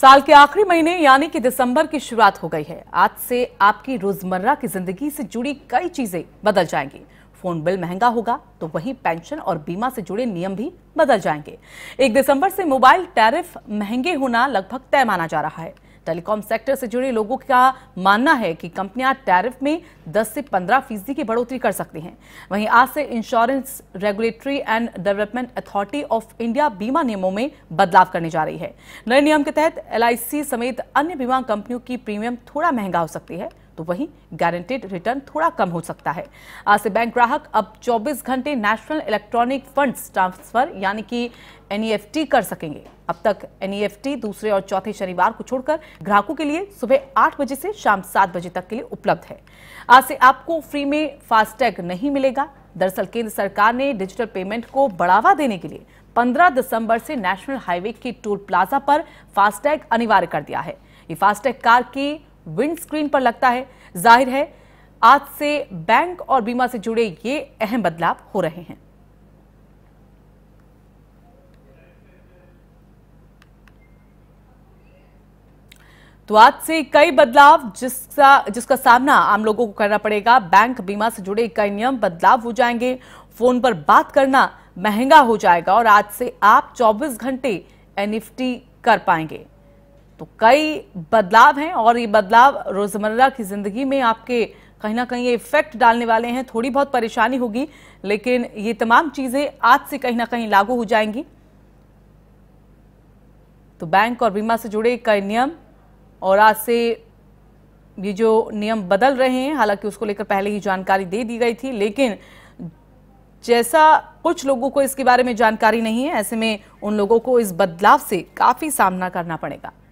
साल के आखिरी महीने यानी कि दिसंबर की शुरुआत हो गई है आज से आपकी रोजमर्रा की जिंदगी से जुड़ी कई चीजें बदल जाएंगी फोन बिल महंगा होगा तो वहीं पेंशन और बीमा से जुड़े नियम भी बदल जाएंगे एक दिसंबर से मोबाइल टैरिफ महंगे होना लगभग तय माना जा रहा है टेलीकॉम सेक्टर से जुड़े लोगों का मानना है कि कंपनियां टैरिफ में 10 से 15 फीसदी की बढ़ोतरी कर सकती हैं वहीं आज से insurance regulatory and development authority of India बीमा नियमों में बदलाव करने जा रही है नए नियम के तहत एल समेत अन्य बीमा कंपनियों की प्रीमियम थोड़ा महंगा हो सकती है तो वहीं गारंटेड रिटर्न थोड़ा कम हो सकता है आज से बैंक ग्राहक अब 24 घंटे नेशनल इलेक्ट्रॉनिक फंड्स ट्रांसफर यानी कि एनईएफटी e कर सकेंगे अब तक एनईएफटी e दूसरे और चौथे शनिवार को छोड़कर ग्राहकों के लिए सुबह आठ बजे से शाम सात बजे तक के लिए उपलब्ध है आज से आपको फ्री में फास्टैग नहीं मिलेगा दरअसल केंद्र सरकार ने डिजिटल पेमेंट को बढ़ावा देने के लिए 15 दिसंबर से नेशनल हाईवे के टोल प्लाजा पर फास्टैग अनिवार्य कर दिया है ये फास्टैग कार की विंड स्क्रीन पर लगता है जाहिर है आज से बैंक और बीमा से जुड़े ये अहम बदलाव हो रहे हैं तो आज से कई बदलाव जिसका जिसका सामना आम लोगों को करना पड़ेगा बैंक बीमा से जुड़े कई नियम बदलाव हो जाएंगे फोन पर बात करना महंगा हो जाएगा और आज से आप 24 घंटे एनएफटी कर पाएंगे तो कई बदलाव हैं और ये बदलाव रोजमर्रा की जिंदगी में आपके कहीं ना कहीं ये इफेक्ट डालने वाले हैं थोड़ी बहुत परेशानी होगी लेकिन ये तमाम चीजें आज से कहीं ना कहीं लागू हो जाएंगी तो बैंक और बीमा से जुड़े कई नियम और आज से ये जो नियम बदल रहे हैं हालांकि उसको लेकर पहले ही जानकारी दे दी गई थी लेकिन जैसा कुछ लोगों को इसके बारे में जानकारी नहीं है ऐसे में उन लोगों को इस बदलाव से काफी सामना करना पड़ेगा